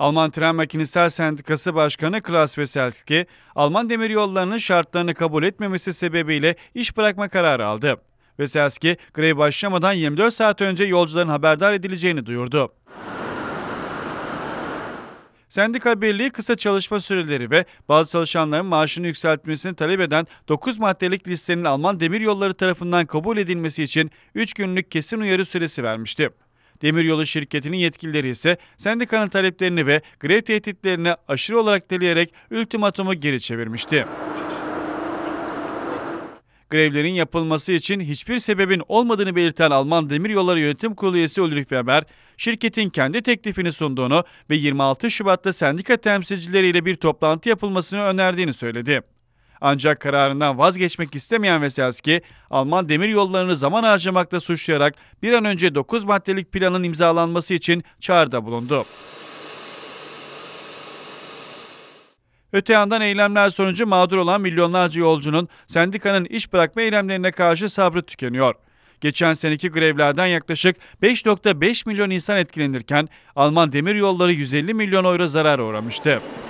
Alman Tren Makinisel Sendikası Başkanı Klaus Veselski, Alman demiryollarının şartlarını kabul etmemesi sebebiyle iş bırakma kararı aldı. Veselski grev başlamadan 24 saat önce yolcuların haberdar edileceğini duyurdu. Sendika Birliği kısa çalışma süreleri ve bazı çalışanların maaşını yükseltmesini talep eden 9 maddelik listenin Alman Demiryolları tarafından kabul edilmesi için 3 günlük kesin uyarı süresi vermişti. Demiryolu şirketinin yetkilileri ise sendikanın taleplerini ve grev tehditlerini aşırı olarak deleyerek ultimatumu geri çevirmişti grevlerin yapılması için hiçbir sebebin olmadığını belirten Alman Demiryolları Yönetim Kurulu üyesi Ulrich Weber, şirketin kendi teklifini sunduğunu ve 26 Şubat'ta sendika temsilcileriyle bir toplantı yapılmasını önerdiğini söyledi. Ancak kararından vazgeçmek istemeyen Veselski, Alman demir yollarını zaman harcamakta suçlayarak bir an önce 9 maddelik planın imzalanması için çağrıda bulundu. Öte yandan eylemler sonucu mağdur olan milyonlarca yolcunun sendikanın iş bırakma eylemlerine karşı sabrı tükeniyor. Geçen seneki grevlerden yaklaşık 5.5 milyon insan etkilenirken Alman demir yolları 150 milyon euro zarar uğramıştı.